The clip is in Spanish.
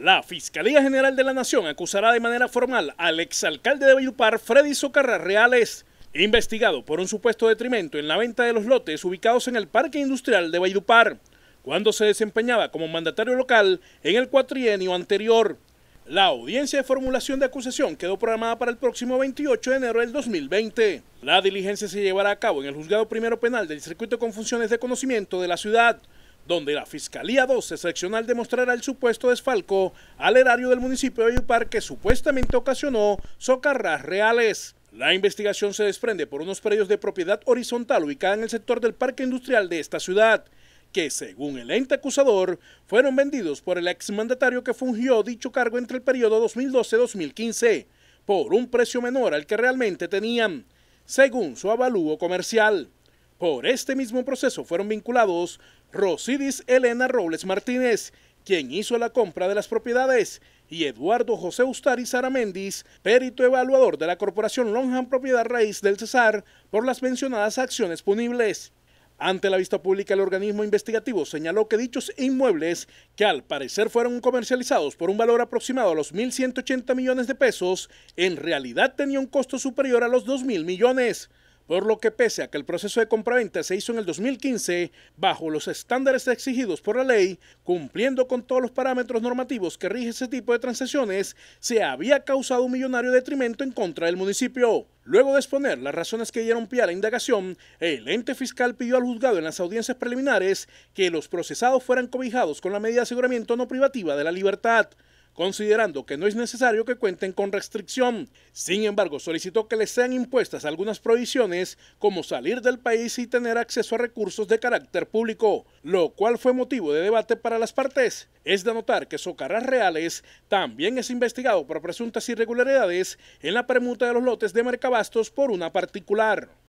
La Fiscalía General de la Nación acusará de manera formal al exalcalde de Bayupar, Freddy Socarra Reales, investigado por un supuesto detrimento en la venta de los lotes ubicados en el Parque Industrial de Bayupar, cuando se desempeñaba como mandatario local en el cuatrienio anterior. La audiencia de formulación de acusación quedó programada para el próximo 28 de enero del 2020. La diligencia se llevará a cabo en el Juzgado Primero Penal del Circuito con Funciones de Conocimiento de la ciudad, donde la Fiscalía 12 seccional demostrará el supuesto desfalco al erario del municipio de Ayupar que supuestamente ocasionó socarras reales. La investigación se desprende por unos predios de propiedad horizontal ubicada en el sector del parque industrial de esta ciudad, que según el ente acusador fueron vendidos por el exmandatario que fungió dicho cargo entre el periodo 2012-2015 por un precio menor al que realmente tenían, según su avalúo comercial. Por este mismo proceso fueron vinculados Rosidis Elena Robles Martínez, quien hizo la compra de las propiedades, y Eduardo José Ustariz Saraméndiz, perito evaluador de la corporación Longham Propiedad Raíz del Cesar, por las mencionadas acciones punibles. Ante la vista pública, el organismo investigativo señaló que dichos inmuebles, que al parecer fueron comercializados por un valor aproximado a los 1.180 millones de pesos, en realidad tenían un costo superior a los 2.000 millones, por lo que pese a que el proceso de compraventa se hizo en el 2015 bajo los estándares exigidos por la ley, cumpliendo con todos los parámetros normativos que rige ese tipo de transacciones, se había causado un millonario detrimento en contra del municipio. Luego de exponer las razones que dieron pie a la indagación, el ente fiscal pidió al juzgado en las audiencias preliminares que los procesados fueran cobijados con la medida de aseguramiento no privativa de la libertad considerando que no es necesario que cuenten con restricción. Sin embargo, solicitó que les sean impuestas algunas prohibiciones como salir del país y tener acceso a recursos de carácter público, lo cual fue motivo de debate para las partes. Es de notar que Socarras Reales también es investigado por presuntas irregularidades en la permuta de los lotes de Mercabastos por una particular.